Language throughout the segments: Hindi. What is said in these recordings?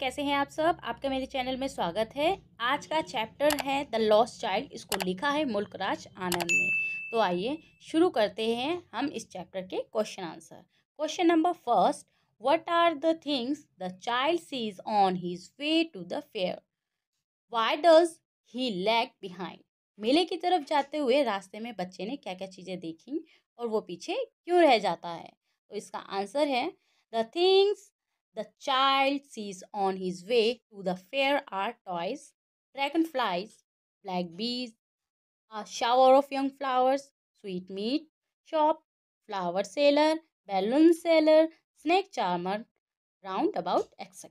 कैसे हैं आप सब आपका मेरे चैनल में स्वागत है आज का चैप्टर है द लॉस्ट चाइल्ड इसको लिखा है मुल्कराज आनंद ने तो आइए शुरू करते हैं हम इस चैप्टर के question answer question number first what are the things the child sees on his way to the fair why does he lag behind मेले की तरफ जाते हुए रास्ते में बच्चे ने क्या क्या चीज़ें देखी और वो पीछे क्यों रह जाता है तो इसका आंसर है the things The child sees on his way to the fair are toys, dragonflies, black bees, a shower of young flowers, sweetmeat, shop, flower seller, balloon seller, snake charmer, roundabout, etc.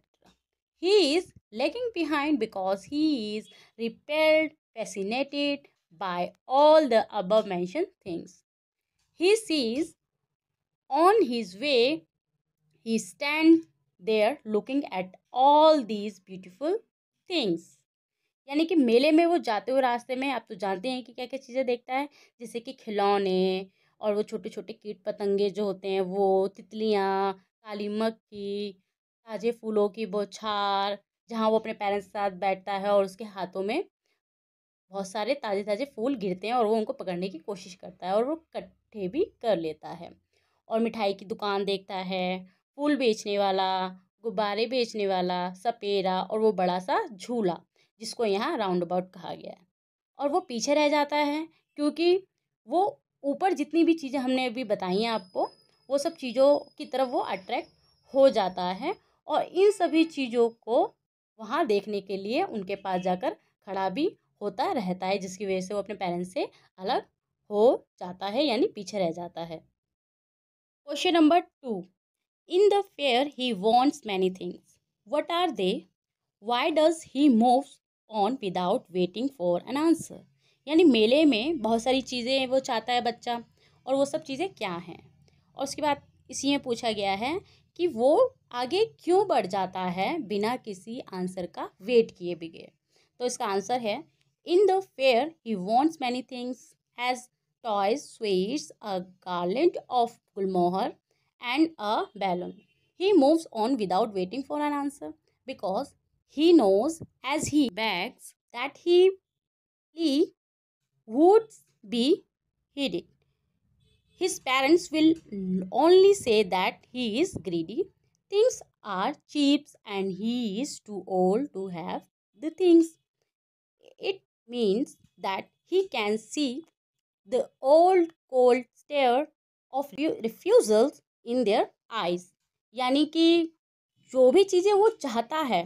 He is lagging behind because he is repelled, fascinated by all the above mentioned things. He sees on his way, he stands they are looking at all these beautiful things यानी कि मेले में वो जाते हुए रास्ते में आप तो जानते हैं कि क्या क्या चीज़ें देखता है जैसे कि खिलौने और वो छोटे छोटे कीट पतंगे जो होते हैं वो तितलियाँ काली मक्खी ताजे फूलों की बौछार जहाँ वो अपने पेरेंट्स के साथ बैठता है और उसके हाथों में बहुत सारे ताज़े ताज़े फूल गिरते हैं और वो उनको पकड़ने की कोशिश करता है और वो इकट्ठे भी कर लेता है और मिठाई की दुकान देखता है फूल बेचने वाला गुब्बारे बेचने वाला सपेरा और वो बड़ा सा झूला जिसको यहाँ राउंड अबाउट कहा गया है और वो पीछे रह जाता है क्योंकि वो ऊपर जितनी भी चीज़ें हमने अभी बताई हैं आपको वो सब चीज़ों की तरफ वो अट्रैक्ट हो जाता है और इन सभी चीज़ों को वहाँ देखने के लिए उनके पास जाकर खड़ा भी होता रहता है जिसकी वजह से वो अपने पेरेंट्स से अलग हो जाता है यानी पीछे रह जाता है question number two In the fair, he wants many things. What are they? Why does he move on without waiting for an answer? यानी मेले में बहुत सारी चीज़ें वो चाहता है बच्चा और वो सब चीज़ें क्या हैं और उसके बाद इसी में पूछा गया है कि वो आगे क्यों बढ़ जाता है बिना किसी आंसर का वेट किए बिगे तो इसका आंसर है in the fair he wants many things has toys sweets a garland of gulmohar and a balloon. He moves on without waiting for an answer because he knows as he begs that he, he would be heeded. His parents will only say that he is greedy. Things are cheap and he is too old to have the things. It means that he can see the old cold stare of refusals in their eyes यानी कि जो भी चीज़ें वो चाहता है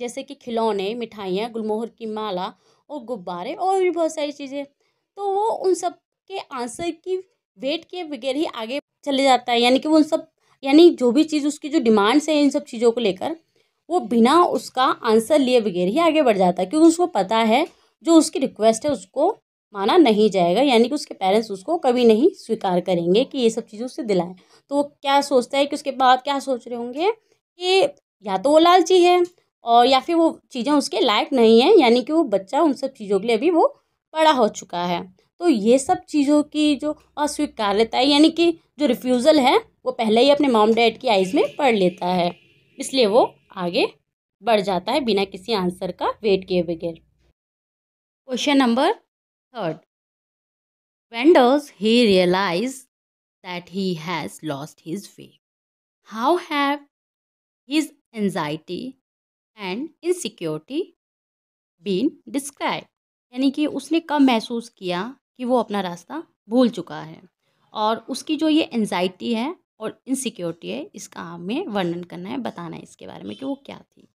जैसे कि खिलौने मिठाइयाँ गुलमोहर की माला और गुब्बारे और भी बहुत सारी चीज़ें तो वो उन सब के आंसर की वेट के बगैर ही आगे चले जाता है यानी कि वो उन सब यानी जो भी चीज़ उसकी जो डिमांड्स हैं इन सब चीज़ों को लेकर वो बिना उसका आंसर लिए बगैर ही आगे बढ़ जाता है क्योंकि उसको पता है जो उसकी रिक्वेस्ट है उसको माना नहीं जाएगा यानी कि उसके पेरेंट्स उसको कभी नहीं स्वीकार करेंगे कि ये सब चीज़ें उसे दिलाएं तो वो क्या सोचता है कि उसके बाद क्या सोच रहे होंगे कि या तो वो लालची है और या फिर वो चीज़ें उसके लायक नहीं है यानी कि वो बच्चा उन सब चीज़ों के लिए अभी वो बड़ा हो चुका है तो ये सब चीज़ों की जो अस्वीकार्यता है यानी कि जो रिफ्यूज़ल है वो पहले ही अपने मॉम डैड की आइज़ में पढ़ लेता है इसलिए वो आगे बढ़ जाता है बिना किसी आंसर का वेट किए बगैर question number Third, when does he realize that he has lost his way? How have his anxiety and insecurity been described? यानी कि उसने कब महसूस किया कि वो अपना रास्ता भूल चुका है और उसकी जो ये एनजाइटी है और इनसिक्योरिटी है इसका हमें वर्णन करना है बताना है इसके बारे में कि वो क्या थी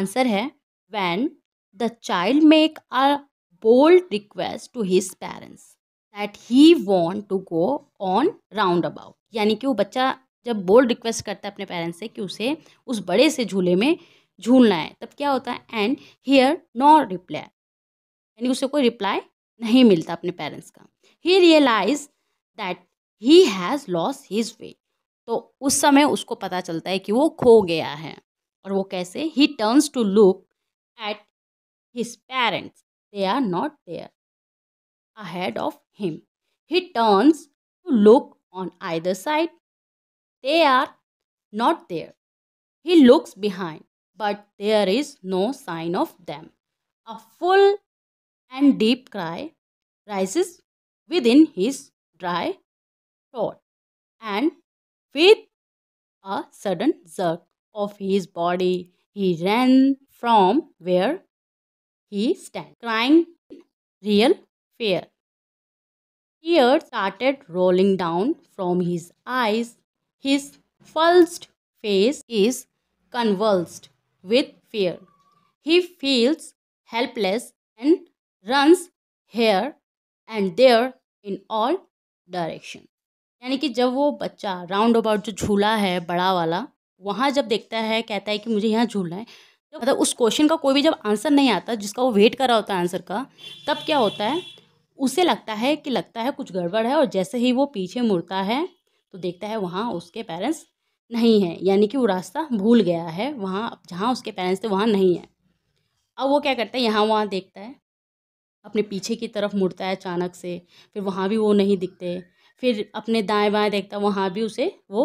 आंसर है when the child make a bold request to his parents that he want to go on roundabout यानी कि वो बच्चा जब बोल्ड रिक्वेस्ट करता है अपने पेरेंट्स से कि उसे उस बड़े से झूले में झूलना है तब क्या होता है एंड हेयर नो रिप्लाई यानी उसे कोई रिप्लाई नहीं मिलता अपने पेरेंट्स का he realize that he has lost his way तो उस समय उसको पता चलता है कि वो खो गया है और वो कैसे he turns to look at his parents They are not there. Ahead of him, he turns to look on either side. They are not there. He looks behind, but there is no sign of them. A full and deep cry rises within his dry throat, and with a sudden jerk of his body, he ran from where he stand, crying real fear. Tears started rolling down from his eyes. His flushed face is convulsed with fear. He feels helpless and runs here and there in all direction. yani ki jab wo bachcha round about jo jhula hai bada wala wahan jab dekhta hai kehta hai ki mujhe yahan jhulna hai जब मतलब उस क्वेश्चन का कोई भी जब आंसर नहीं आता जिसका वो वेट कर रहा होता है आंसर का तब क्या होता है उसे लगता है कि लगता है कुछ गड़बड़ है और जैसे ही वो पीछे मुड़ता है तो देखता है वहाँ उसके पेरेंट्स नहीं है यानी कि वो रास्ता भूल गया है वहाँ जहाँ उसके पेरेंट्स थे वहाँ नहीं है अब वो क्या करता है यहाँ वहाँ देखता है अपने पीछे की तरफ मुड़ता है अचानक से फिर वहाँ भी वो नहीं दिखते फिर अपने दाएँ बाएँ देखता वहाँ भी उसे वो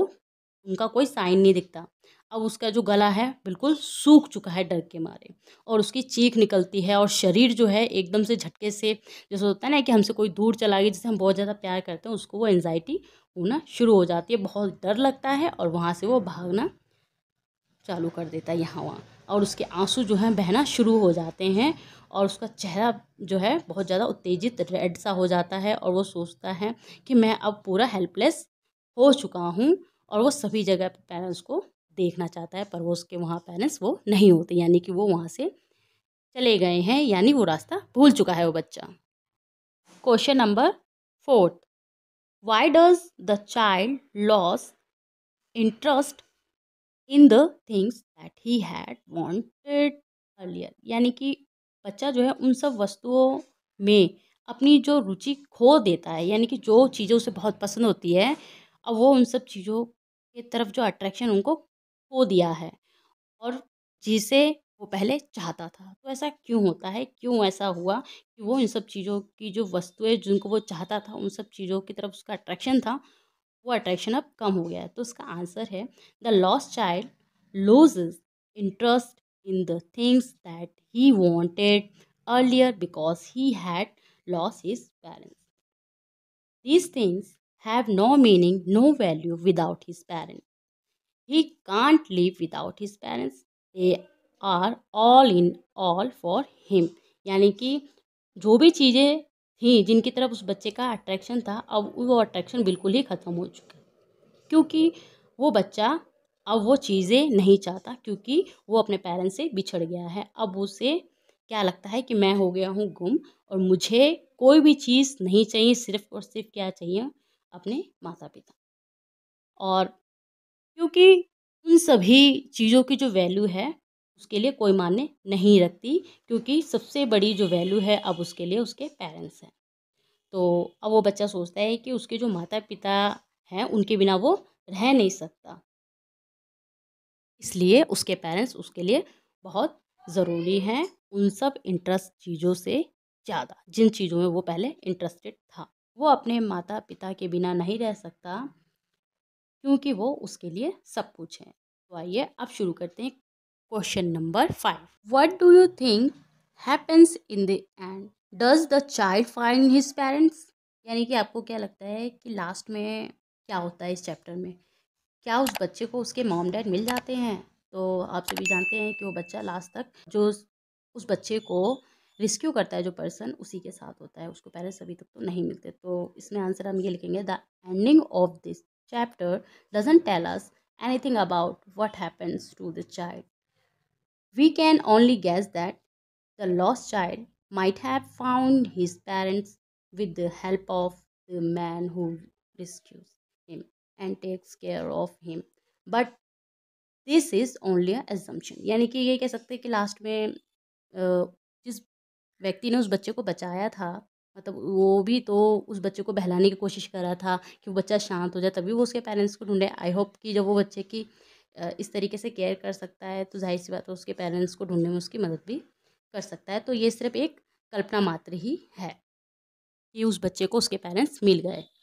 उनका कोई साइन नहीं दिखता अब उसका जो गला है बिल्कुल सूख चुका है डर के मारे और उसकी चीख निकलती है और शरीर जो है एकदम से झटके से जैसे होता है ना कि हमसे कोई दूर चला गया जिसे हम बहुत ज़्यादा प्यार करते हैं उसको वो एनजाइटी होना शुरू हो जाती है बहुत डर लगता है और वहाँ से वो भागना चालू कर देता है यहाँ वहाँ और उसके आंसू जो हैं बहना शुरू हो जाते हैं और उसका चेहरा जो है बहुत ज़्यादा उत्तेजित रेड सा हो जाता है और वो सोचता है कि मैं अब पूरा हेल्पलेस हो चुका हूँ और वो सभी जगह पर पेरेंट्स को देखना चाहता है पर वो उसके वहाँ पेरेंट्स वो नहीं होते यानी कि वो वहाँ से चले गए हैं यानी वो रास्ता भूल चुका है वो बच्चा question number fourth why does the child loss interest in the things that he had wanted earlier यानी कि बच्चा जो है उन सब वस्तुओं में अपनी जो रुचि खो देता है यानी कि जो चीज़ें उसे बहुत पसंद होती है अब वो उन सब चीज़ों की तरफ जो अट्रैक्शन उनको खो दिया है और जिसे वो पहले चाहता था तो ऐसा क्यों होता है क्यों ऐसा हुआ कि वो इन सब चीज़ों की जो वस्तुएं जिनको वो चाहता था उन सब चीज़ों की तरफ उसका अट्रैक्शन था वो अट्रैक्शन अब कम हो गया है तो उसका आंसर है the loss child lose interest in the things that he wanted earlier because he had loss his parents these things have no meaning no value without his parents he can't live without his parents they are all in all for him यानी कि जो भी चीज़ें थी जिनकी तरफ उस बच्चे का अट्रैक्शन था अब वो अट्रैक्शन बिल्कुल ही ख़त्म हो चुका क्योंकि वो बच्चा अब वो चीज़ें नहीं चाहता क्योंकि वो अपने पेरेंट्स से बिछड़ गया है अब उसे क्या लगता है कि मैं हो गया हूँ गुम और मुझे कोई भी चीज़ नहीं चाहिए सिर्फ और सिर्फ क्या चाहिए अपने माता पिता और क्योंकि उन सभी चीज़ों की जो वैल्यू है उसके लिए कोई मान्य नहीं रखती क्योंकि सबसे बड़ी जो वैल्यू है अब उसके लिए उसके पेरेंट्स हैं तो अब वो बच्चा सोचता है कि उसके जो माता पिता हैं उनके बिना वो रह नहीं सकता इसलिए उसके पेरेंट्स उसके लिए बहुत ज़रूरी हैं उन सब इंटरेस्ट चीज़ों से ज़्यादा जिन चीज़ों में वो पहले इंटरेस्टेड था वो अपने माता पिता के बिना नहीं रह सकता क्योंकि वो उसके लिए सब कुछ है तो आइए अब शुरू करते हैं question number five what do you think happens in the end does the child find his parents यानी कि आपको क्या लगता है कि लास्ट में क्या होता है इस चैप्टर में क्या उस बच्चे को उसके मॉम डैड मिल जाते हैं तो आप सभी जानते हैं कि वो बच्चा लास्ट तक जो उस बच्चे को रिस्क्यू करता है जो पर्सन उसी के साथ होता है उसको पेरेंट्स अभी तक तो नहीं मिलते तो इसमें आंसर हम ये लिखेंगे the ending of this chapter doesn't tell us anything about what happens to the child. We can only guess that the lost child might have found his parents with the help of the man who rescues him and takes care of him. But is only only assumption. यानी कि ये कह सकते हैं कि लास्ट में जिस व्यक्ति ने उस बच्चे को बचाया था मतलब वो भी तो उस बच्चे को बहलाने की कोशिश कर रहा था कि वो बच्चा शांत हो जाए तभी वो उसके पेरेंट्स को ढूंढे आई होप कि जब वो बच्चे की इस तरीके से केयर कर सकता है तो जाहिर सी बात है उसके पेरेंट्स को ढूंढने में उसकी मदद भी कर सकता है तो ये सिर्फ एक कल्पना मात्र ही है कि उस बच्चे को उसके पेरेंट्स मिल गए